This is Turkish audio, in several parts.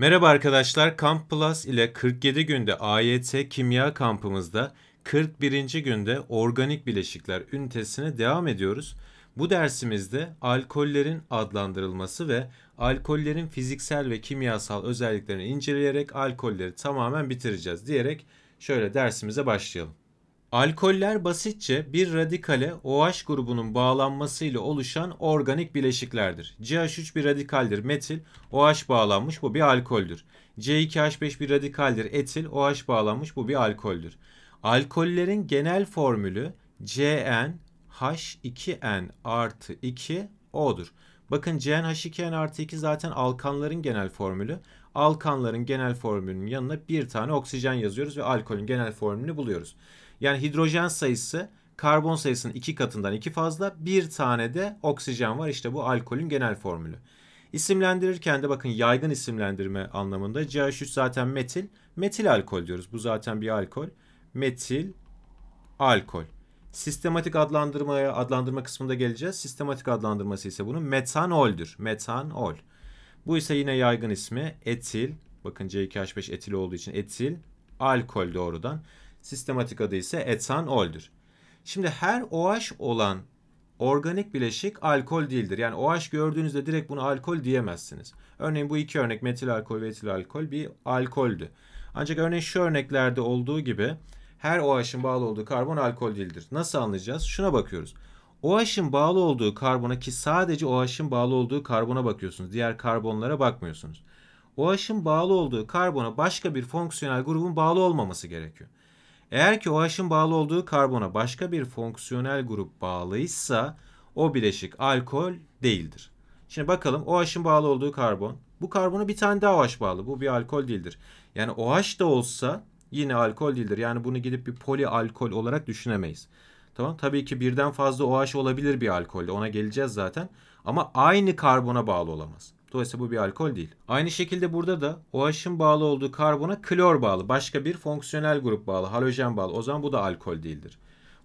Merhaba arkadaşlar, Kamp Plus ile 47 günde AYT kimya kampımızda 41. günde organik bileşikler ünitesine devam ediyoruz. Bu dersimizde alkollerin adlandırılması ve alkollerin fiziksel ve kimyasal özelliklerini inceleyerek alkolleri tamamen bitireceğiz diyerek şöyle dersimize başlayalım. Alkoller basitçe bir radikale OH grubunun bağlanmasıyla oluşan organik bileşiklerdir. CH3 bir radikaldir, metil, OH bağlanmış bu bir alkoldür. C2H5 bir radikaldir, etil, OH bağlanmış bu bir alkoldür. Alkollerin genel formülü cnh 2 n artı 2 O'dur. Bakın CnH2n artı 2 zaten alkanların genel formülü. Alkanların genel formülünün yanına bir tane oksijen yazıyoruz ve alkolün genel formülünü buluyoruz. Yani hidrojen sayısı karbon sayısının iki katından iki fazla. Bir tane de oksijen var. İşte bu alkolün genel formülü. İsimlendirirken de bakın yaygın isimlendirme anlamında CH3 zaten metil. Metil alkol diyoruz. Bu zaten bir alkol. Metil alkol. Sistematik adlandırmaya adlandırma kısmında geleceğiz. Sistematik adlandırması ise bunun metanoldür. Metanol. Bu ise yine yaygın ismi etil. Bakın C2H5 etil olduğu için etil alkol doğrudan. Sistematik adı ise etsanol'dür. Şimdi her OH olan organik bileşik alkol değildir. Yani OH gördüğünüzde direkt bunu alkol diyemezsiniz. Örneğin bu iki örnek metil alkol ve etil alkol bir alkoldü. Ancak örneğin şu örneklerde olduğu gibi her OH'ın bağlı olduğu karbon alkol değildir. Nasıl anlayacağız? Şuna bakıyoruz. OH'ın bağlı olduğu karbona ki sadece OH'ın bağlı olduğu karbona bakıyorsunuz. Diğer karbonlara bakmıyorsunuz. OH'ın bağlı olduğu karbona başka bir fonksiyonel grubun bağlı olmaması gerekiyor. Eğer ki OH'ın bağlı olduğu karbona başka bir fonksiyonel grup bağlıysa o bileşik alkol değildir. Şimdi bakalım OH'ın bağlı olduğu karbon. Bu karbonu bir tane daha OH bağlı. Bu bir alkol değildir. Yani OH da olsa yine alkol değildir. Yani bunu gidip bir poli alkol olarak düşünemeyiz. Tamam tabii ki birden fazla OH olabilir bir alkolde ona geleceğiz zaten. Ama aynı karbona bağlı olamaz. Dolayısıyla bu bir alkol değil. Aynı şekilde burada da OH'ın bağlı olduğu karbona klor bağlı. Başka bir fonksiyonel grup bağlı. Halojen bağlı. O zaman bu da alkol değildir.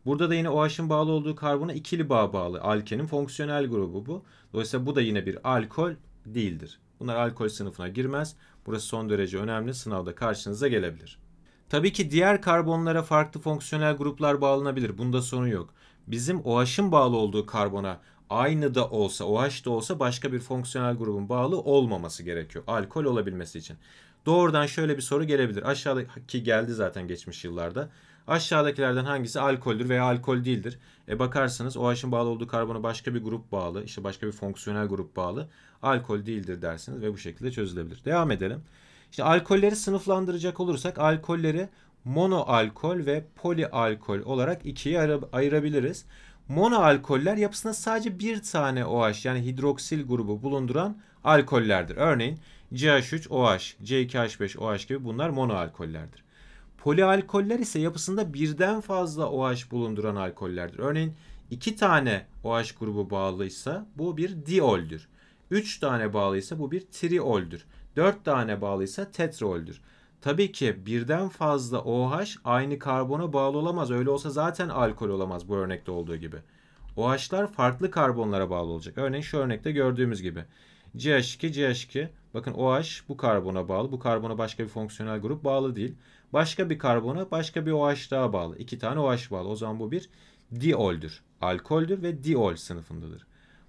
Burada da yine OH'ın bağlı olduğu karbona ikili bağ bağlı. Alkenin fonksiyonel grubu bu. Dolayısıyla bu da yine bir alkol değildir. Bunlar alkol sınıfına girmez. Burası son derece önemli. Sınavda karşınıza gelebilir. Tabii ki diğer karbonlara farklı fonksiyonel gruplar bağlanabilir. Bunda sorun yok. Bizim OH'ın bağlı olduğu karbona aynı da olsa, OH da olsa başka bir fonksiyonel grubun bağlı olmaması gerekiyor. Alkol olabilmesi için. Doğrudan şöyle bir soru gelebilir. Aşağıdaki geldi zaten geçmiş yıllarda. Aşağıdakilerden hangisi alkoldür veya alkol değildir? E bakarsınız OH'ın bağlı olduğu karbona başka bir grup bağlı. işte başka bir fonksiyonel grup bağlı. Alkol değildir dersiniz ve bu şekilde çözülebilir. Devam edelim. Şimdi alkolleri sınıflandıracak olursak alkolleri mono alkol ve poli alkol olarak ikiye ayırabiliriz. Mono alkoller, yapısında sadece bir tane OH yani hidroksil grubu bulunduran alkollerdir. Örneğin ch 3 oh ch C2H5OH gibi bunlar mono monoalkollerdir. Polialkoller ise yapısında birden fazla OH bulunduran alkollerdir. Örneğin iki tane OH grubu bağlıysa bu bir dioldür. Üç tane bağlıysa bu bir trioldür. Dört tane bağlıysa tetraoldür. Tabii ki birden fazla OH aynı karbona bağlı olamaz. Öyle olsa zaten alkol olamaz bu örnekte olduğu gibi. OH'lar farklı karbonlara bağlı olacak. Örneğin şu örnekte gördüğümüz gibi. CH2, CH2. Bakın OH bu karbona bağlı. Bu karbona başka bir fonksiyonel grup bağlı değil. Başka bir karbona başka bir OH daha bağlı. İki tane OH bağlı. O zaman bu bir dioldür. Alkoldür ve diol sınıfındadır.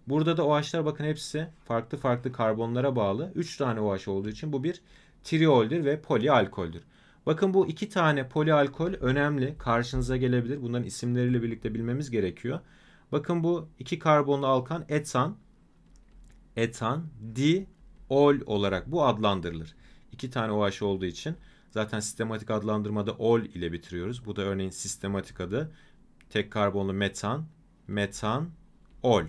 Burada da OH'lar bakın hepsi farklı farklı karbonlara bağlı. 3 tane OH olduğu için bu bir trioldür ve polialkoldür. Bakın bu iki tane polialkol önemli. Karşınıza gelebilir. Bunların isimleriyle birlikte bilmemiz gerekiyor. Bakın bu iki karbonlu alkan etan, etan, diol olarak bu adlandırılır. İki tane OH olduğu için zaten sistematik adlandırmada ol ile bitiriyoruz. Bu da örneğin sistematik adı. Tek karbonlu metan, metan, ol.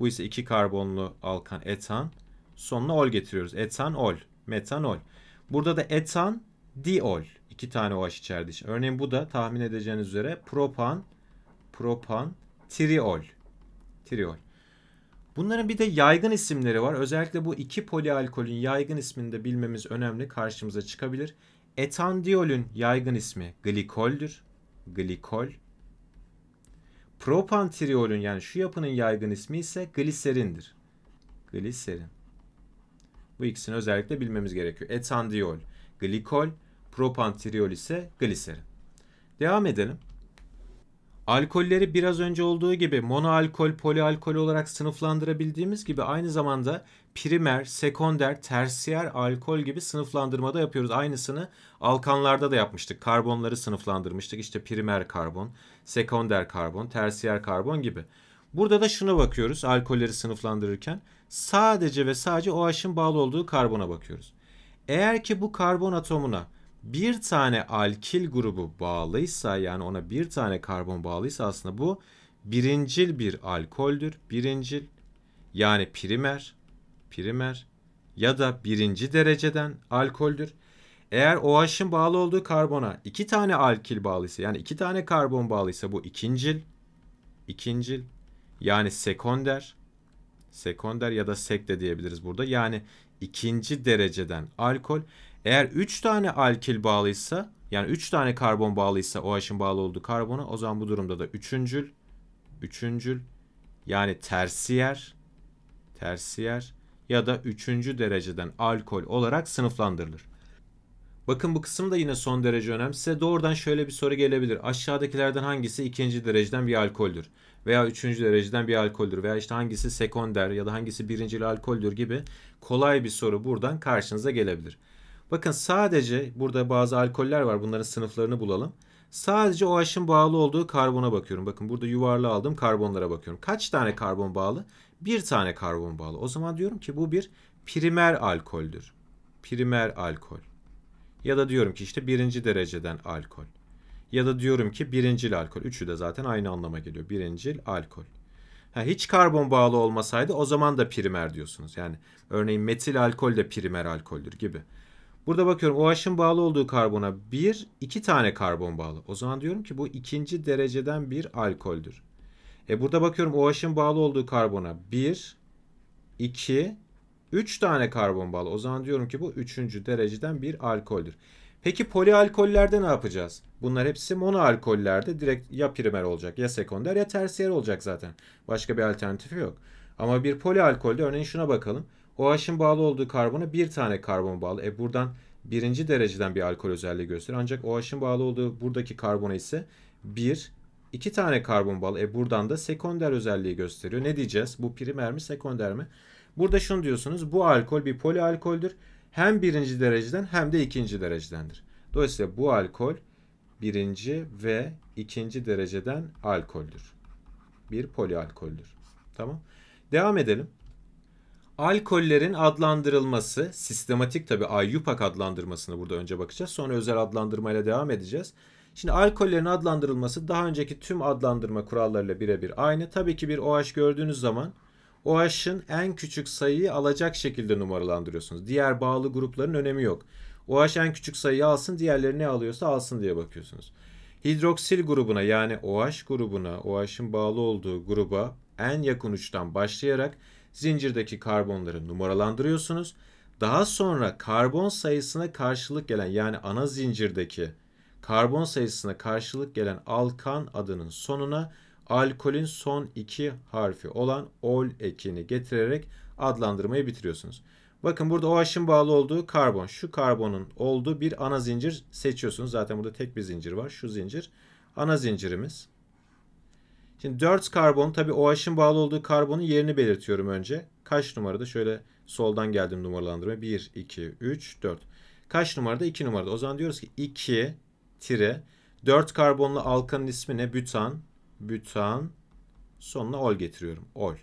Bu ise iki karbonlu alkan etan. Sonuna ol getiriyoruz. Etanol, metanol. Burada da etan diol. İki tane OH içerdi. Örneğin bu da tahmin edeceğiniz üzere propan, propan, triol. Triol. Bunların bir de yaygın isimleri var. Özellikle bu iki polialkolün yaygın ismini de bilmemiz önemli. Karşımıza çıkabilir. Etandiolün yaygın ismi glikoldür. Glikol. Propantireolün yani şu yapının yaygın ismi ise gliserindir. Gliserin. Bu ikisini özellikle bilmemiz gerekiyor. Etandiol, glikol, propantriol ise gliserin. Devam edelim. Alkolleri biraz önce olduğu gibi monoalkol, polialkol olarak sınıflandırabildiğimiz gibi aynı zamanda primer, sekonder, tersiyer alkol gibi sınıflandırmada yapıyoruz. Aynısını alkanlarda da yapmıştık. Karbonları sınıflandırmıştık. İşte primer karbon, sekonder karbon, tersiyer karbon gibi. Burada da şuna bakıyoruz alkolleri sınıflandırırken. Sadece ve sadece OH'ın bağlı olduğu karbona bakıyoruz. Eğer ki bu karbon atomuna bir tane alkil grubu bağlıysa yani ona bir tane karbon bağlıysa aslında bu birincil bir alkoldür. Birincil yani primer, primer ya da birinci dereceden alkoldür. Eğer OH'ın bağlı olduğu karbona iki tane alkil bağlıysa yani iki tane karbon bağlıysa bu ikincil, ikincil yani sekonder, sekonder ya da sek diyebiliriz burada. Yani ikinci dereceden alkol. Eğer 3 tane alkil bağlıysa yani 3 tane karbon bağlıysa OH'ın bağlı olduğu karbona o zaman bu durumda da üçüncül, üçüncül yani tersiyer, tersiyer ya da üçüncü dereceden alkol olarak sınıflandırılır. Bakın bu kısım da yine son derece önemli. Size doğrudan şöyle bir soru gelebilir. Aşağıdakilerden hangisi ikinci dereceden bir alkoldür? Veya üçüncü dereceden bir alkoldür? Veya işte hangisi sekonder ya da hangisi birincil alkoldür gibi kolay bir soru buradan karşınıza gelebilir. Bakın sadece burada bazı alkoller var. Bunların sınıflarını bulalım. Sadece OH'ın bağlı olduğu karbona bakıyorum. Bakın burada yuvarlı aldığım karbonlara bakıyorum. Kaç tane karbon bağlı? Bir tane karbon bağlı. O zaman diyorum ki bu bir primer alkoldür. Primer alkol. Ya da diyorum ki işte birinci dereceden alkol. Ya da diyorum ki birincil alkol. Üçü de zaten aynı anlama geliyor. Birincil alkol. Ha, hiç karbon bağlı olmasaydı o zaman da primer diyorsunuz. Yani örneğin metil alkol de primer alkoldür gibi. Burada bakıyorum OH'ın bağlı olduğu karbona 1, 2 tane karbon bağlı. O zaman diyorum ki bu ikinci dereceden bir alkoldür. E burada bakıyorum OH'ın bağlı olduğu karbona 1, 2, 3 tane karbon bağlı. O zaman diyorum ki bu üçüncü dereceden bir alkoldür. Peki polialkollerde ne yapacağız? Bunlar hepsi monoalkollerde direkt ya primer olacak ya sekonder ya tersiyer olacak zaten. Başka bir alternatifi yok. Ama bir polialkolde örneğin şuna bakalım. OH'ın bağlı olduğu karbona bir tane karbon bağlı. E buradan birinci dereceden bir alkol özelliği gösterir. Ancak OH'ın bağlı olduğu buradaki karbona ise bir, iki tane karbon bağlı. E buradan da sekonder özelliği gösteriyor. Ne diyeceğiz? Bu primer mi sekonder mi? Burada şunu diyorsunuz. Bu alkol bir polialkoldür. Hem birinci dereceden hem de ikinci derecedendir. Dolayısıyla bu alkol birinci ve ikinci dereceden alkoldür. Bir polialkoldür. Tamam. Devam edelim. Alkollerin adlandırılması, sistematik tabi IUPAC adlandırmasını burada önce bakacağız. Sonra özel adlandırmayla devam edeceğiz. Şimdi alkollerin adlandırılması daha önceki tüm adlandırma kurallarıyla birebir aynı. Tabii ki bir OH gördüğünüz zaman OH'ın en küçük sayıyı alacak şekilde numaralandırıyorsunuz. Diğer bağlı grupların önemi yok. OH en küçük sayıyı alsın diğerleri ne alıyorsa alsın diye bakıyorsunuz. Hidroksil grubuna yani OH grubuna, OH'ın bağlı olduğu gruba en yakın uçtan başlayarak zincirdeki karbonları numaralandırıyorsunuz. Daha sonra karbon sayısına karşılık gelen yani ana zincirdeki karbon sayısına karşılık gelen alkan adının sonuna alkolün son iki harfi olan ol ekini getirerek adlandırmayı bitiriyorsunuz. Bakın burada OH'ın bağlı olduğu karbon. Şu karbonun olduğu bir ana zincir seçiyorsunuz. Zaten burada tek bir zincir var. Şu zincir ana zincirimiz. Şimdi 4 karbon tabii OH'ın bağlı olduğu karbonun yerini belirtiyorum önce. Kaç numarada? Şöyle soldan geldim numaralandırma. 1, 2, 3, 4. Kaç numarada? 2 numarada. O zaman diyoruz ki 2 tire 4 karbonlu alkanın ismi ne? Bütan. Bütan. Sonuna ol getiriyorum. Ol.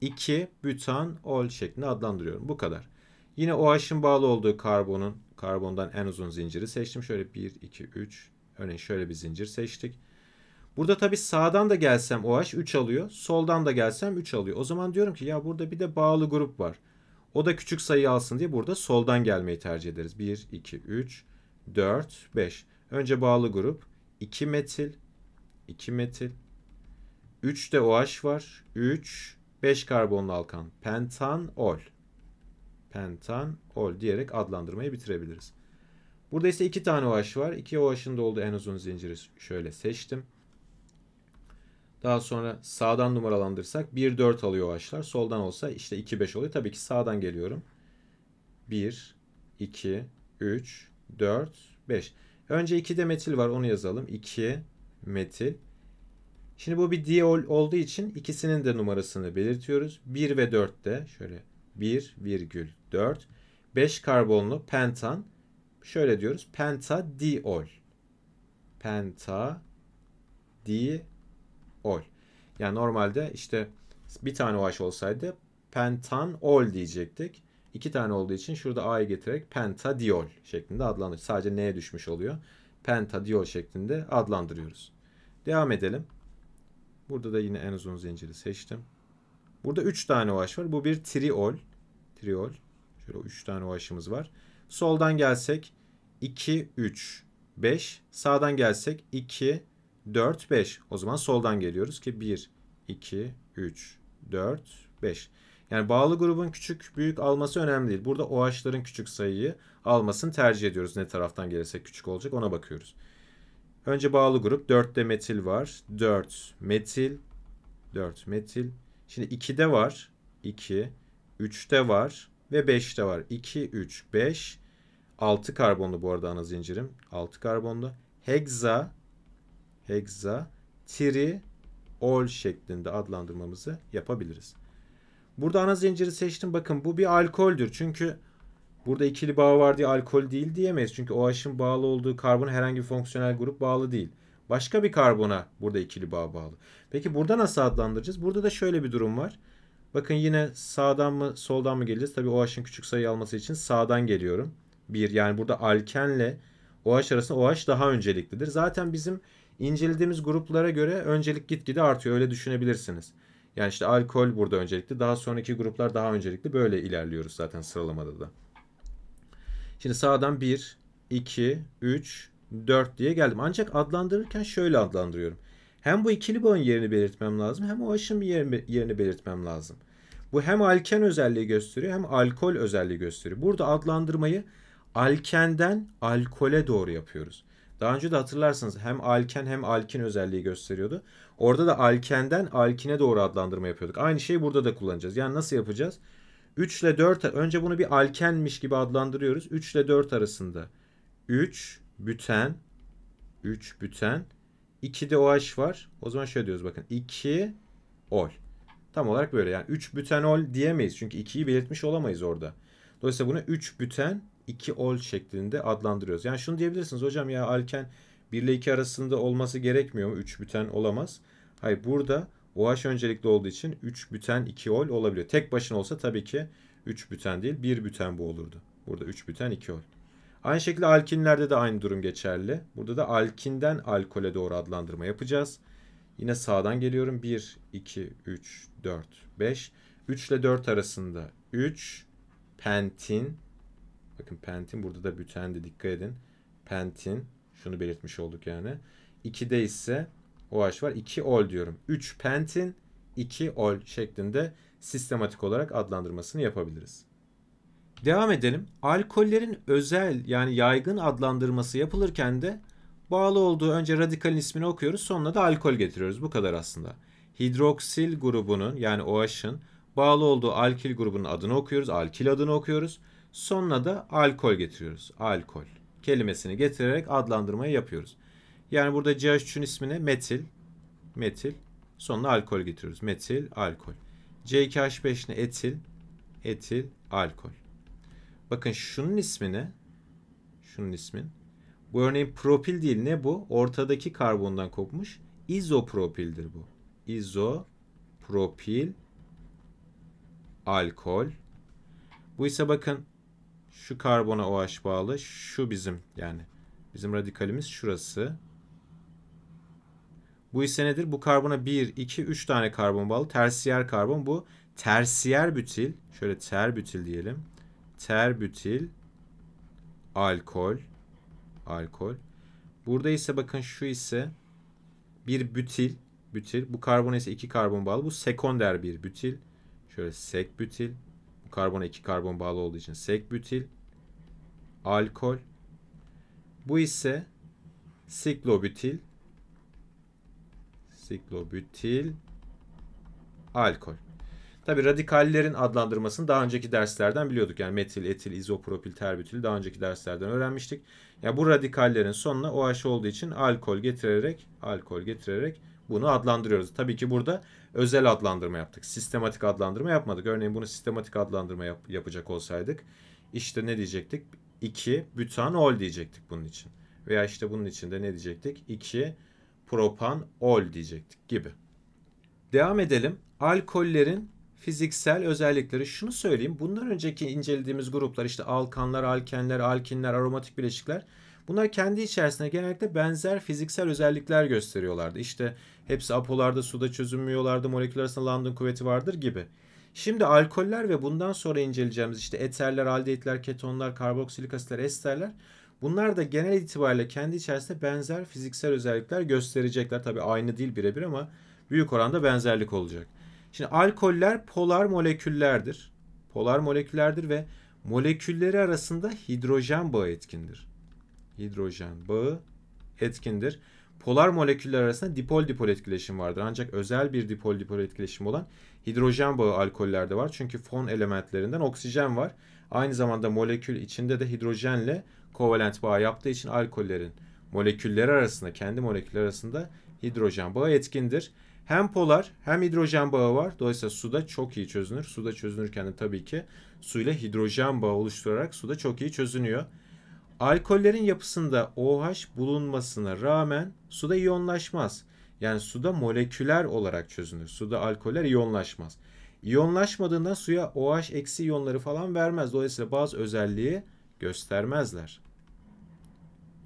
2 bütan ol şeklinde adlandırıyorum. Bu kadar. Yine OH'ın bağlı olduğu karbonun karbondan en uzun zinciri seçtim. Şöyle 1, 2, 3. Örneğin şöyle bir zincir seçtik. Burada tabi sağdan da gelsem OH 3 alıyor. Soldan da gelsem 3 alıyor. O zaman diyorum ki ya burada bir de bağlı grup var. O da küçük sayı alsın diye burada soldan gelmeyi tercih ederiz. 1, 2, 3, 4, 5. Önce bağlı grup. 2 metil, 2 metil. 3 de OH var. 3, 5 karbonlu alkan. Pentanol. Pentanol diyerek adlandırmayı bitirebiliriz. Burada ise 2 tane OH var. 2 OH'ın da olduğu en uzun zinciri şöyle seçtim. Daha sonra sağdan numaralandırsak 1-4 alıyor o Soldan olsa işte 2-5 oluyor. Tabii ki sağdan geliyorum. 1, 2, 3, 4, 5. Önce 2'de metil var onu yazalım. 2 metil. Şimdi bu bir diol olduğu için ikisinin de numarasını belirtiyoruz. 1 ve de şöyle virgül 1,4 5 karbonlu pentan şöyle diyoruz. Penta diol. Penta Pentadiol ol. Yani normalde işte bir tane OH olsaydı pentanol diyecektik. İki tane olduğu için şurada A'yı getirerek pentadiol şeklinde adlandırıyoruz. Sadece N'ye düşmüş oluyor. Pentadiol şeklinde adlandırıyoruz. Devam edelim. Burada da yine en uzun zinciri seçtim. Burada 3 tane OH var. Bu bir triol. Triol. Şöyle 3 tane OH'ımız var. Soldan gelsek 2, 3, 5. Sağdan gelsek 2, 4, 5. O zaman soldan geliyoruz ki 1, 2, 3, 4, 5. Yani bağlı grubun küçük büyük alması önemli değil. Burada OH'ların küçük sayıyı almasını tercih ediyoruz. Ne taraftan gelirse küçük olacak ona bakıyoruz. Önce bağlı grup 4'te metil var. 4 metil 4 metil. Şimdi 2'de var. 2 3'te var ve 5'te var. 2 3 5 6 karbonlu bu arada ana zincirim. 6 karbonlu. Hexa hexa, tiri, ol şeklinde adlandırmamızı yapabiliriz. Burada ana zinciri seçtim. Bakın bu bir alkoldür. Çünkü burada ikili bağ var diye alkol değil diyemeyiz. Çünkü OH'ın bağlı olduğu karbona herhangi bir fonksiyonel grup bağlı değil. Başka bir karbona burada ikili bağ bağlı. Peki burada nasıl adlandıracağız? Burada da şöyle bir durum var. Bakın yine sağdan mı soldan mı geleceğiz? Tabii OH'ın küçük sayı alması için sağdan geliyorum. Bir yani burada alkenle OH arasında OH daha önceliklidir. Zaten bizim İncelediğimiz gruplara göre öncelik gitgide artıyor öyle düşünebilirsiniz. Yani işte alkol burada öncelikli daha sonraki gruplar daha öncelikli böyle ilerliyoruz zaten sıralamada da. Şimdi sağdan 1, 2, 3, 4 diye geldim. Ancak adlandırırken şöyle adlandırıyorum. Hem bu ikili bağın yerini belirtmem lazım hem o aşın yerini belirtmem lazım. Bu hem alken özelliği gösteriyor hem alkol özelliği gösteriyor. Burada adlandırmayı alkenden alkole doğru yapıyoruz. Daha önce de hatırlarsınız hem alken hem alkin özelliği gösteriyordu. Orada da alkenden alkine doğru adlandırma yapıyorduk. Aynı şeyi burada da kullanacağız. Yani nasıl yapacağız? 3 ile 4 önce bunu bir alkenmiş gibi adlandırıyoruz. 3 ile 4 arasında 3 büten 3 büten 2 de OH var. O zaman şöyle diyoruz bakın 2 ol. Tam olarak böyle yani 3 bütenol diyemeyiz. Çünkü 2'yi belirtmiş olamayız orada. Dolayısıyla bunu 3 büten 2 ol şeklinde adlandırıyoruz. Yani şunu diyebilirsiniz hocam ya alken 1 ile 2 arasında olması gerekmiyor mu? 3 büten olamaz. Hayır burada OH öncelikli olduğu için 3 büten 2 ol olabiliyor. Tek başına olsa tabii ki 3 büten değil 1 büten bu olurdu. Burada 3 büten 2 ol. Aynı şekilde alkinlerde de aynı durum geçerli. Burada da alkinden alkole doğru adlandırma yapacağız. Yine sağdan geliyorum. 1, 2, 3, 4, 5. 3 ile 4 arasında 3 pentin Bakın pentin burada da büten de dikkat edin. Pentin şunu belirtmiş olduk yani. 2'de ise OH var. 2 ol diyorum. 3 pentin 2 ol şeklinde sistematik olarak adlandırmasını yapabiliriz. Devam edelim. Alkollerin özel yani yaygın adlandırması yapılırken de bağlı olduğu önce radikalin ismini okuyoruz sonra da alkol getiriyoruz. Bu kadar aslında. Hidroksil grubunun yani OH'ın bağlı olduğu alkil grubunun adını okuyoruz. Alkil adını okuyoruz. Sonuna da alkol getiriyoruz. Alkol kelimesini getirerek adlandırmayı yapıyoruz. Yani burada CH3'ün ismine metil, metil, sonuna alkol getiriyoruz. Metil, alkol. C2H5'ine etil, etil, alkol. Bakın şunun ismine, şunun ismin. Bu örneğin propil değil ne bu? Ortadaki karbondan kopmuş. İzopropildir bu. İzopropil alkol. Bu ise bakın şu karbona OH bağlı. Şu bizim yani. Bizim radikalimiz şurası. Bu ise nedir? Bu karbona 1, 2, 3 tane karbon bağlı. Tersiyer karbon bu. Tersiyer bütil. Şöyle ter bütil diyelim. Ter bütil alkol. Alkol. Burada ise bakın şu ise bir bütil. Bütil. Bu karbon ise 2 karbon bağlı. Bu sekonder bir bütil. Şöyle sek bütil. Karbona iki karbon bağlı olduğu için sekbütil. Alkol. Bu ise siklobütil. Siklobütil. Alkol. Tabi radikallerin adlandırmasını daha önceki derslerden biliyorduk. Yani metil, etil, izopropil, terbütil daha önceki derslerden öğrenmiştik. Yani bu radikallerin sonuna OH olduğu için alkol getirerek alkol getirerek bunu adlandırıyoruz. Tabii ki burada özel adlandırma yaptık. Sistematik adlandırma yapmadık. Örneğin bunu sistematik adlandırma yap yapacak olsaydık işte ne diyecektik? 2 butanol diyecektik bunun için. Veya işte bunun için de ne diyecektik? 2 propanol diyecektik gibi. Devam edelim. Alkollerin fiziksel özellikleri şunu söyleyeyim. Bundan önceki incelediğimiz gruplar işte alkanlar, alkenler, alkinler, aromatik bileşikler Bunlar kendi içerisinde genellikle benzer fiziksel özellikler gösteriyorlardı. İşte hepsi apolarda suda çözünmüyorlardı, moleküler arasında London kuvveti vardır gibi. Şimdi alkoller ve bundan sonra inceleyeceğimiz işte eterler, aldehitler, ketonlar, karboksilik asitler, esterler bunlar da genel itibariyle kendi içerisinde benzer fiziksel özellikler gösterecekler. Tabi aynı değil birebir ama büyük oranda benzerlik olacak. Şimdi alkoller polar moleküllerdir. Polar moleküllerdir ve molekülleri arasında hidrojen bağı etkindir hidrojen bağı etkindir. Polar moleküller arasında dipol dipol etkileşim vardır. Ancak özel bir dipol dipol etkileşim olan hidrojen bağı alkollerde var. Çünkü fon elementlerinden oksijen var. Aynı zamanda molekül içinde de hidrojenle kovalent bağı yaptığı için alkollerin molekülleri arasında, kendi molekülleri arasında hidrojen bağı etkindir. Hem polar hem hidrojen bağı var. Dolayısıyla suda çok iyi çözünür. Suda çözünürken de tabii ki suyla hidrojen bağı oluşturarak suda çok iyi çözünüyor. Alkollerin yapısında OH bulunmasına rağmen suda iyonlaşmaz. Yani suda moleküler olarak çözünür. Suda alkoller iyonlaşmaz. İyonlaşmadığında suya OH eksi iyonları falan vermez. Dolayısıyla bazı özelliği göstermezler.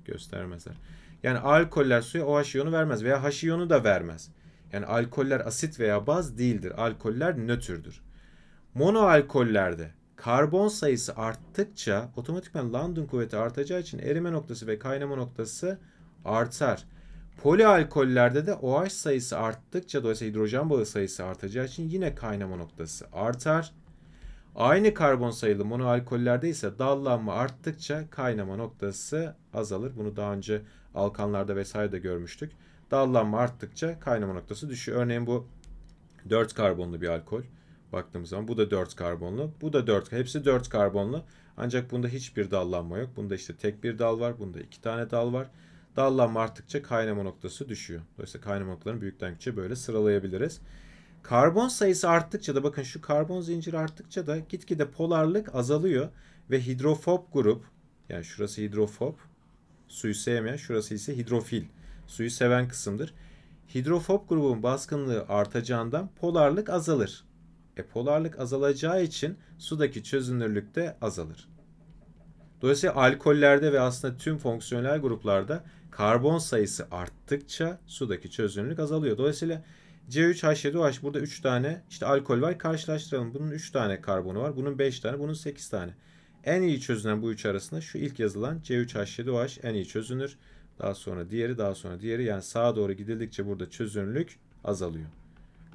Göstermezler. Yani alkoller suya OH iyonu vermez veya H iyonu da vermez. Yani alkoller asit veya baz değildir. Alkoller nötrdür. Monoalkollerde karbon sayısı arttıkça otomatikman London kuvveti artacağı için erime noktası ve kaynama noktası artar. Polialkollerde de OH sayısı arttıkça dolayısıyla hidrojen bağı sayısı artacağı için yine kaynama noktası artar. Aynı karbon sayılı monoalkollerde ise dallanma arttıkça kaynama noktası azalır. Bunu daha önce alkanlarda vesaire de görmüştük. Dallanma arttıkça kaynama noktası düşüyor. Örneğin bu 4 karbonlu bir alkol baktığımız zaman bu da 4 karbonlu. Bu da 4. Hepsi 4 karbonlu. Ancak bunda hiçbir dallanma yok. Bunda işte tek bir dal var. Bunda iki tane dal var. Dallanma arttıkça kaynama noktası düşüyor. Dolayısıyla kaynama noktalarını büyükten küçüğe böyle sıralayabiliriz. Karbon sayısı arttıkça da bakın şu karbon zinciri arttıkça da gitgide polarlık azalıyor ve hidrofob grup yani şurası hidrofob suyu sevmeyen şurası ise hidrofil suyu seven kısımdır. Hidrofob grubun baskınlığı artacağından polarlık azalır. E polarlık azalacağı için sudaki çözünürlük de azalır. Dolayısıyla alkollerde ve aslında tüm fonksiyonel gruplarda karbon sayısı arttıkça sudaki çözünürlük azalıyor. Dolayısıyla C3H7OH burada 3 tane işte alkol var karşılaştıralım. Bunun 3 tane karbonu var. Bunun 5 tane, bunun 8 tane. En iyi çözünen bu üç arasında şu ilk yazılan C3H7OH en iyi çözünür. Daha sonra diğeri, daha sonra diğeri. Yani sağa doğru gidildikçe burada çözünürlük azalıyor.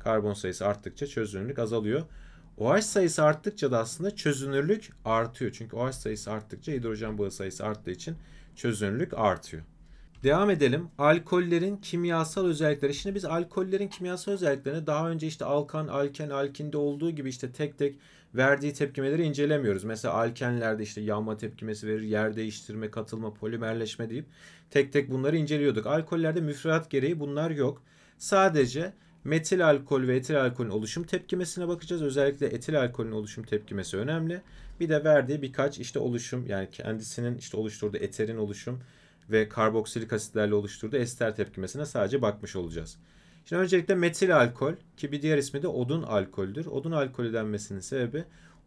Karbon sayısı arttıkça çözünürlük azalıyor. OH sayısı arttıkça da aslında çözünürlük artıyor. Çünkü OH sayısı arttıkça hidrojen bağı sayısı arttığı için çözünürlük artıyor. Devam edelim. Alkollerin kimyasal özellikleri. Şimdi biz alkollerin kimyasal özelliklerini daha önce işte alkan, alken, alkinde olduğu gibi işte tek tek verdiği tepkimeleri incelemiyoruz. Mesela alkenlerde işte yanma tepkimesi verir, yer değiştirme, katılma, polimerleşme deyip tek tek bunları inceliyorduk. Alkollerde müfredat gereği bunlar yok. Sadece metil alkol ve etil alkolün oluşum tepkimesine bakacağız. Özellikle etil alkolün oluşum tepkimesi önemli. Bir de verdiği birkaç işte oluşum yani kendisinin işte oluşturduğu eterin oluşum ve karboksilik asitlerle oluşturduğu ester tepkimesine sadece bakmış olacağız. Şimdi öncelikle metil alkol ki bir diğer ismi de odun alkoldür. Odun alkolü denmesinin sebebi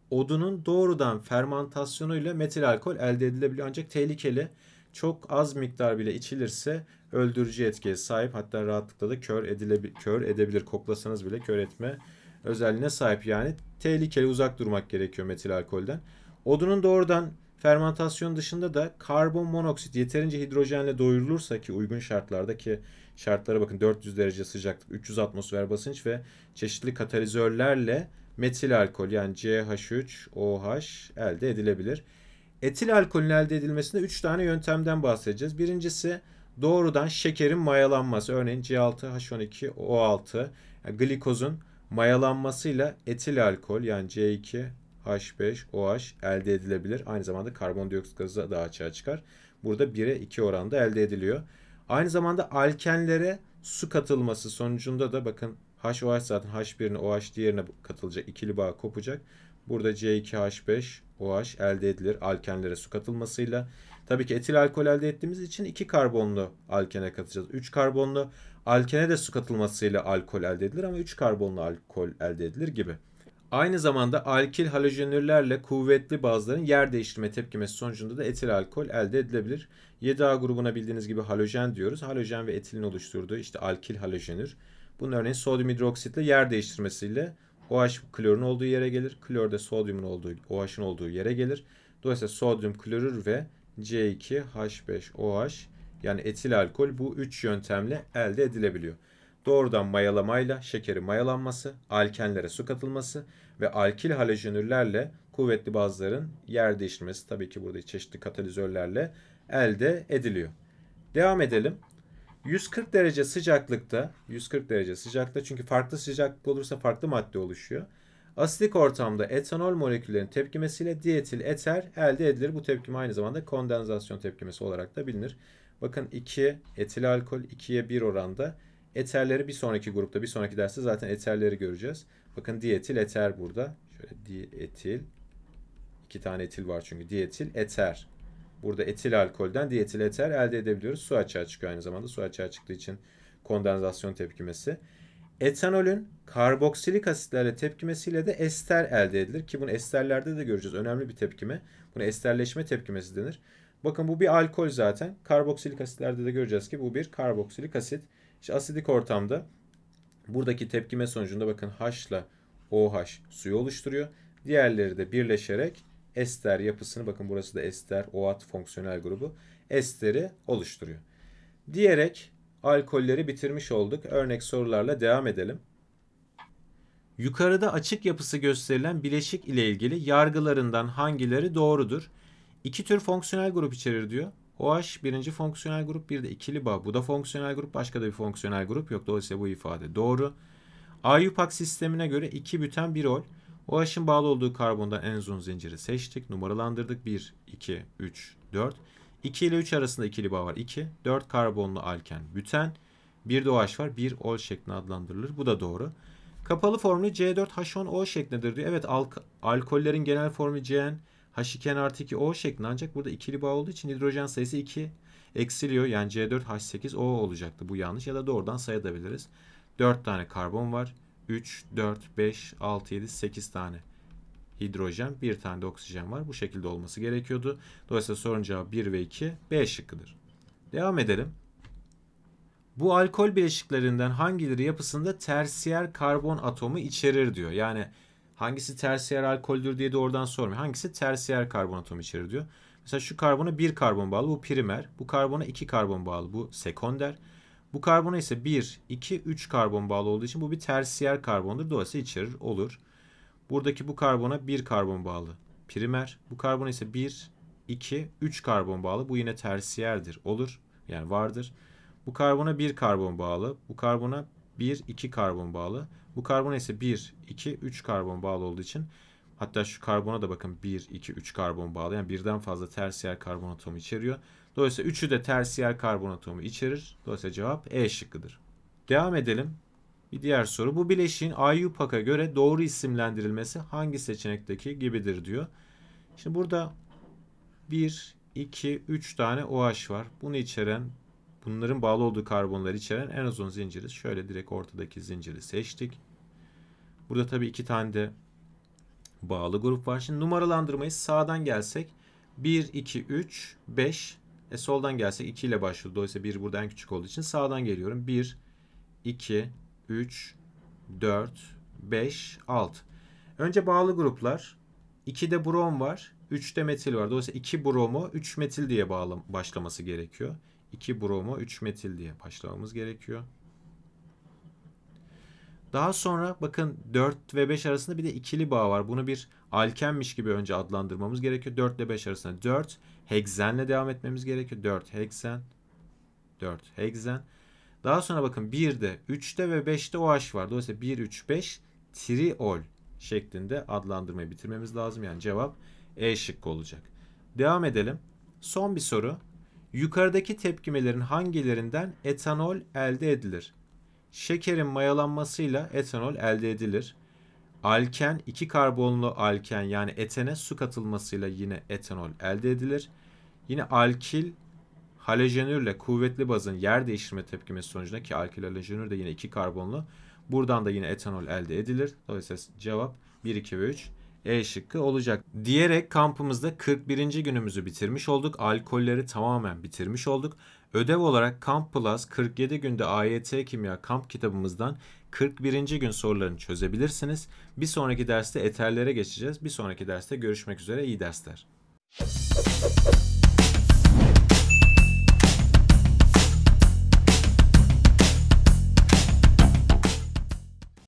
odunun doğrudan fermantasyonuyla metil alkol elde edilebiliyor ancak tehlikeli çok az miktar bile içilirse öldürücü etkiye sahip hatta rahatlıkla da kör, edilebi- kör edebilir. Koklasanız bile kör etme özelliğine sahip yani tehlikeli uzak durmak gerekiyor metil alkolden. Odunun doğrudan fermentasyon dışında da karbon monoksit yeterince hidrojenle doyurulursa ki uygun şartlarda ki şartlara bakın 400 derece sıcaklık, 300 atmosfer basınç ve çeşitli katalizörlerle metil alkol yani CH3, OH elde edilebilir. Etil alkolün elde edilmesinde 3 tane yöntemden bahsedeceğiz. Birincisi doğrudan şekerin mayalanması. Örneğin C6H12O6 yani glikozun mayalanmasıyla etil alkol yani C2H5OH elde edilebilir. Aynı zamanda karbondioksit gazı da açığa çıkar. Burada 1'e 2 oranda elde ediliyor. Aynı zamanda alkenlere su katılması sonucunda da bakın HOH zaten H1'ine OH diğerine katılacak. ikili bağ kopacak. Burada C2H5OH elde edilir alkenlere su katılmasıyla. Tabii ki etil alkol elde ettiğimiz için 2 karbonlu alkene katacağız. 3 karbonlu alkene de su katılmasıyla alkol elde edilir ama 3 karbonlu alkol elde edilir gibi. Aynı zamanda alkil halojenürlerle kuvvetli bazların yer değiştirme tepkimesi sonucunda da etil alkol elde edilebilir. 7A grubuna bildiğiniz gibi halojen diyoruz. Halojen ve etilin oluşturduğu işte alkil halojenür. Bunun örneğin sodyum hidroksitle yer değiştirmesiyle OH klorun olduğu yere gelir. Klor da sodyumun olduğu, OH'ın olduğu yere gelir. Dolayısıyla sodyum klorür ve C2H5OH yani etil alkol bu üç yöntemle elde edilebiliyor. Doğrudan mayalamayla şekeri mayalanması, alkenlere su katılması ve alkil halojenürlerle kuvvetli bazların yer değiştirmesi tabii ki burada çeşitli katalizörlerle elde ediliyor. Devam edelim. 140 derece sıcaklıkta 140 derece sıcakta çünkü farklı sıcaklık olursa farklı madde oluşuyor. Asitik ortamda etanol moleküllerinin tepkimesiyle dietil eter elde edilir. Bu tepkime aynı zamanda kondensasyon tepkimesi olarak da bilinir. Bakın 2 etil alkol 2'ye 1 oranda. Eterleri bir sonraki grupta bir sonraki derste zaten eterleri göreceğiz. Bakın dietil eter burada. Şöyle dietil. iki tane etil var çünkü dietil eter. Burada etil alkolden dietil eter elde edebiliyoruz. Su açığa çıkıyor aynı zamanda. Su açığa çıktığı için kondensasyon tepkimesi. Etanolün karboksilik asitlerle tepkimesiyle de ester elde edilir. Ki bunu esterlerde de göreceğiz. Önemli bir tepkime. Buna esterleşme tepkimesi denir. Bakın bu bir alkol zaten. Karboksilik asitlerde de göreceğiz ki bu bir karboksilik asit. İşte asidik ortamda buradaki tepkime sonucunda bakın H ile OH suyu oluşturuyor. Diğerleri de birleşerek ester yapısını bakın burası da ester OAT fonksiyonel grubu esteri oluşturuyor. Diyerek alkolleri bitirmiş olduk. Örnek sorularla devam edelim. Yukarıda açık yapısı gösterilen bileşik ile ilgili yargılarından hangileri doğrudur? İki tür fonksiyonel grup içerir diyor. OH birinci fonksiyonel grup bir de ikili bağ. Bu da fonksiyonel grup başka da bir fonksiyonel grup yok. Dolayısıyla bu ifade doğru. Ayupak sistemine göre 2 büten 1 ol. OH'ın bağlı olduğu karbonda en uzun zinciri seçtik. Numaralandırdık. 1, 2, 3, 4. 2 ile 3 arasında ikili bağ var. 2, 4 karbonlu alken büten. Bir de OH var. bir ol şeklinde adlandırılır. Bu da doğru. Kapalı formülü C4H10O şeklindedir diyor. Evet al alkollerin genel formülü CN H2N artı 2O şeklinde ancak burada ikili bağ olduğu için hidrojen sayısı 2 eksiliyor. Yani C4H8O olacaktı. Bu yanlış ya da doğrudan sayabiliriz. 4 tane karbon var. 3, 4, 5, 6, 7, 8 tane hidrojen, bir tane de oksijen var. Bu şekilde olması gerekiyordu. Dolayısıyla sorunun cevabı 1 ve 2 B şıkkıdır. Devam edelim. Bu alkol bileşiklerinden hangileri yapısında tersiyer karbon atomu içerir diyor. Yani hangisi tersiyer alkoldür diye de oradan sormuyor. Hangisi tersiyer karbon atomu içerir diyor. Mesela şu karbona bir karbon bağlı bu primer. Bu karbona iki karbon bağlı bu sekonder. Bu karbona ise 1, 2, 3 karbon bağlı olduğu için bu bir tersiyer karbondur. Dolayısıyla içerir olur. Buradaki bu karbona 1 karbon bağlı primer. Bu karbona ise 1, 2, 3 karbon bağlı. Bu yine tersiyerdir. Olur. Yani vardır. Bu karbona 1 karbon bağlı. Bu karbona 1, 2 karbon bağlı. Bu karbona ise 1, 2, 3 karbon bağlı olduğu için hatta şu karbona da bakın 1, 2, 3 karbon bağlı. Yani birden fazla tersiyer karbon atomu içeriyor. Dolayısıyla üçü de tersiyer karbon atomu içerir. Dolayısıyla cevap E şıkkıdır. Devam edelim. Bir diğer soru. Bu bileşiğin IUPAC'a göre doğru isimlendirilmesi hangi seçenekteki gibidir diyor. Şimdi burada 1, 2, 3 tane OH var. Bunu içeren, bunların bağlı olduğu karbonları içeren en uzun zinciri. Şöyle direkt ortadaki zinciri seçtik. Burada tabii iki tane de bağlı grup var. Şimdi numaralandırmayı sağdan gelsek 1, 2, 3, 5, e, soldan gelsek 2 ile başlıyordu. Dolayısıyla 1 burada en küçük olduğu için sağdan geliyorum. 1, 2, 3, 4, 5, 6. Önce bağlı gruplar. 2'de brom var. 3'te metil var. Dolayısıyla 2 bromu 3 metil diye başlaması gerekiyor. 2 bromu 3 metil diye başlamamız gerekiyor. Daha sonra bakın 4 ve 5 arasında bir de ikili bağ var. Bunu bir alkenmiş gibi önce adlandırmamız gerekiyor. 4 ile 5 arasında 4 heksenle devam etmemiz gerekiyor. 4 heksen 4 heksen. Daha sonra bakın 1'de, 3'te ve 5'te OH var. Dolayısıyla 1, 3, 5 triol şeklinde adlandırmayı bitirmemiz lazım. Yani cevap E şıkkı olacak. Devam edelim. Son bir soru. Yukarıdaki tepkimelerin hangilerinden etanol elde edilir? Şekerin mayalanmasıyla etanol elde edilir. Alken, iki karbonlu alken yani etene su katılmasıyla yine etanol elde edilir. Yine alkil halojenürle kuvvetli bazın yer değiştirme tepkimesi sonucunda ki alkil halojenür de yine iki karbonlu. Buradan da yine etanol elde edilir. Dolayısıyla cevap 1, 2 ve 3 E şıkkı olacak. Diyerek kampımızda 41. günümüzü bitirmiş olduk. Alkolleri tamamen bitirmiş olduk Ödev olarak Kamp Plus 47 günde AYT Kimya Kamp kitabımızdan 41. gün sorularını çözebilirsiniz. Bir sonraki derste eterlere geçeceğiz. Bir sonraki derste görüşmek üzere. İyi dersler.